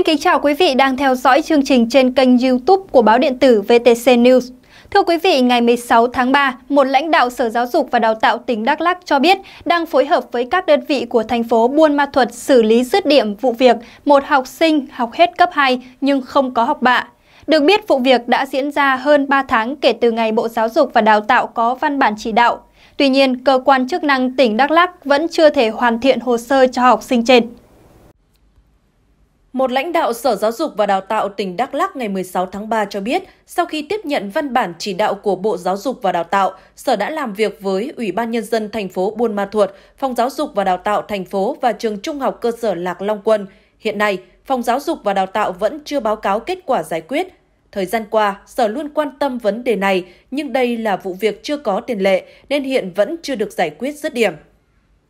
Xin kính chào quý vị đang theo dõi chương trình trên kênh YouTube của báo điện tử VTC News. Thưa quý vị, ngày 16 tháng 3, một lãnh đạo Sở Giáo dục và Đào tạo tỉnh Đắk Lắk cho biết đang phối hợp với các đơn vị của thành phố Buôn Ma Thuột xử lý dứt điểm vụ việc một học sinh học hết cấp 2 nhưng không có học bạ. Được biết, vụ việc đã diễn ra hơn 3 tháng kể từ ngày Bộ Giáo dục và Đào tạo có văn bản chỉ đạo. Tuy nhiên, cơ quan chức năng tỉnh Đắk Lắk vẫn chưa thể hoàn thiện hồ sơ cho học sinh trên. Một lãnh đạo Sở Giáo dục và Đào tạo tỉnh Đắk Lắc ngày 16 tháng 3 cho biết, sau khi tiếp nhận văn bản chỉ đạo của Bộ Giáo dục và Đào tạo, Sở đã làm việc với Ủy ban nhân dân thành phố Buôn Ma Thuột, Phòng Giáo dục và Đào tạo thành phố và trường Trung học cơ sở Lạc Long Quân. Hiện nay, Phòng Giáo dục và Đào tạo vẫn chưa báo cáo kết quả giải quyết. Thời gian qua, Sở luôn quan tâm vấn đề này, nhưng đây là vụ việc chưa có tiền lệ nên hiện vẫn chưa được giải quyết dứt điểm.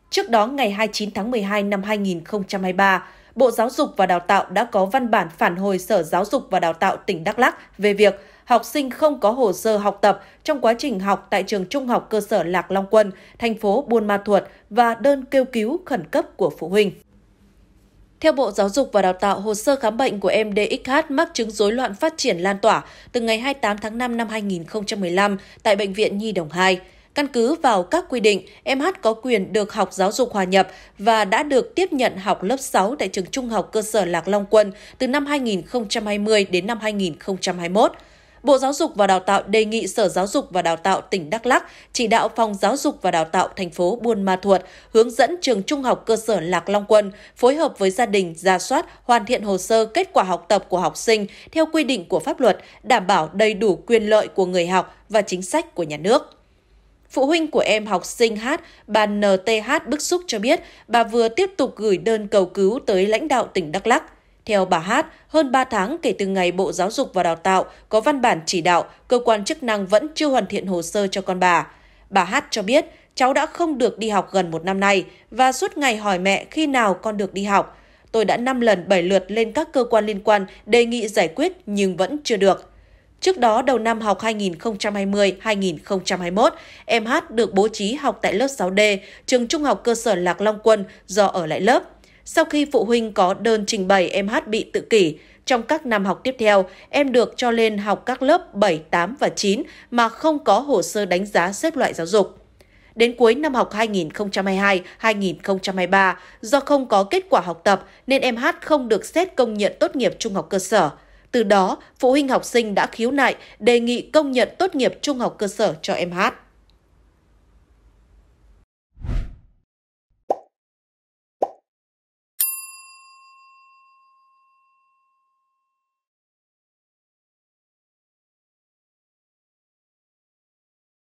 Trước đó, ngày 29 tháng 12 năm 2023, Bộ Giáo dục và Đào tạo đã có văn bản phản hồi Sở Giáo dục và Đào tạo tỉnh Đắk Lắk về việc học sinh không có hồ sơ học tập trong quá trình học tại trường trung học cơ sở Lạc Long Quân, thành phố Buôn Ma Thuột và đơn kêu cứu khẩn cấp của phụ huynh. Theo Bộ Giáo dục và Đào tạo, hồ sơ khám bệnh của em DXH mắc chứng rối loạn phát triển lan tỏa từ ngày 28 tháng 5 năm 2015 tại Bệnh viện Nhi Đồng 2. Căn cứ vào các quy định, em Hát có quyền được học giáo dục hòa nhập và đã được tiếp nhận học lớp 6 tại trường trung học cơ sở Lạc Long Quân từ năm 2020 đến năm 2021. Bộ Giáo dục và Đào tạo đề nghị Sở Giáo dục và Đào tạo tỉnh Đắk Lắc chỉ đạo Phòng Giáo dục và Đào tạo thành phố Buôn Ma Thuột hướng dẫn trường trung học cơ sở Lạc Long Quân phối hợp với gia đình ra soát, hoàn thiện hồ sơ kết quả học tập của học sinh theo quy định của pháp luật, đảm bảo đầy đủ quyền lợi của người học và chính sách của nhà nước. Phụ huynh của em học sinh Hát, bà NTH bức xúc cho biết bà vừa tiếp tục gửi đơn cầu cứu tới lãnh đạo tỉnh Đắk Lắk. Theo bà Hát, hơn 3 tháng kể từ ngày Bộ Giáo dục và Đào tạo có văn bản chỉ đạo, cơ quan chức năng vẫn chưa hoàn thiện hồ sơ cho con bà. Bà Hát cho biết cháu đã không được đi học gần một năm nay và suốt ngày hỏi mẹ khi nào con được đi học. Tôi đã 5 lần 7 lượt lên các cơ quan liên quan đề nghị giải quyết nhưng vẫn chưa được. Trước đó, đầu năm học 2020-2021, em H được bố trí học tại lớp 6D, trường trung học cơ sở Lạc Long Quân do ở lại lớp. Sau khi phụ huynh có đơn trình bày em H bị tự kỷ, trong các năm học tiếp theo, em được cho lên học các lớp 7, 8 và 9 mà không có hồ sơ đánh giá xếp loại giáo dục. Đến cuối năm học 2022-2023, do không có kết quả học tập nên em H không được xét công nhận tốt nghiệp trung học cơ sở. Từ đó, phụ huynh học sinh đã khiếu nại đề nghị công nhận tốt nghiệp trung học cơ sở cho em Hát.